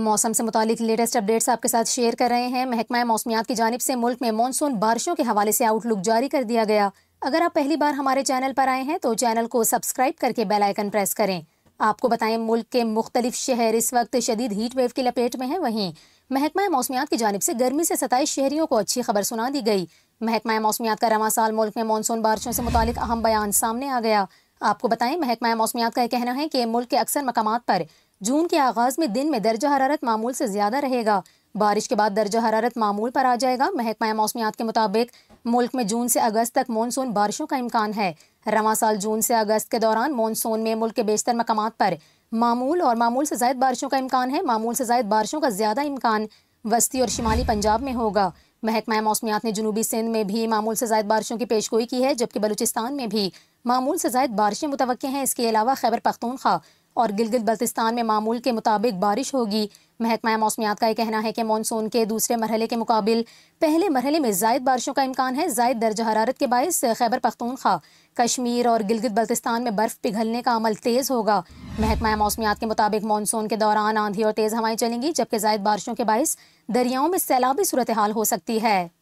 मौसम से मुतालिक लेटेस्ट अपडेट्स आपके साथ शेयर कर रहे हैं महकमा मौसमियात की जानब से मुल्क में मानसून बारिशों के हवाले से आउटलुक जारी कर दिया गया अगर आप पहली बार हमारे चैनल पर आए हैं तो चैनल को सब्सक्राइब करके बेल आइकन प्रेस करें आपको बताएं मुल्क के मुख्तलिफ शहर इस वक्त शदीद हीट वेव की लपेट में है वहीं महकमा मौसमियात की जानब से गर्मी से सताई शहरियों को अच्छी खबर सुना दी गई महकमा मौसमियात का रवा साल मुल्क में मानसून बारिशों से मुतल अहम बयान सामने आ गया आपको बताएं महकमा मौसमियात का कहना है कि मुल्क के अक्सर मकाम पर जून के आगाज़ में दिन में दर्ज हरारत मामूल से ज़्यादा रहेगा बारिश के बाद दर्ज हरारत मामूल पर आ जाएगा महकमा मौसमियात के मुताबिक मुल्क में जून से अगस्त तक मानसून बारिशों का इम्कान है रवा साल जून से अगस्त के दौरान मानसून में मुल्क के बेशतर मकाम पर मामूल और मामूल से जायद बारिशों का इम्कान है मामूल से जायद बारिशों का ज़्यादा इम्कान वस्ती और शिमाली पंजाब में होगा महकमा मौसमियात ने जनूबी सिंध में भी मामूल से जायद बारिशों की पेशगोई की है जबकि बलूचिस्तान में भी मामूल से जायद बारिशें मुतव हैं इसके अलावा खैबर पख्तूनखा और गिलगित बल्तिस्तान में मामूल के मुताबिक बारिश होगी महकमा मौसमियात का यह कहना है कि मानसून के दूसरे मरहले के मुकाबल पहले मरहले में जायद बारिशों का इम्कान है जायद दर्ज हरारत के बायस खैबर पख्तूनख्वा कश्मीर और गिलगित बल्तिस्तान में बर्फ़ पिघलने का अमल तेज़ होगा महकमा मौसमियात के मुताबिक मानसून के दौरान आंधी और तेज़ हवाएं चलेंगी जबकि जायद बारिशों के बायस दरियाओं में सैलाबी सूरत हाल हो सकती है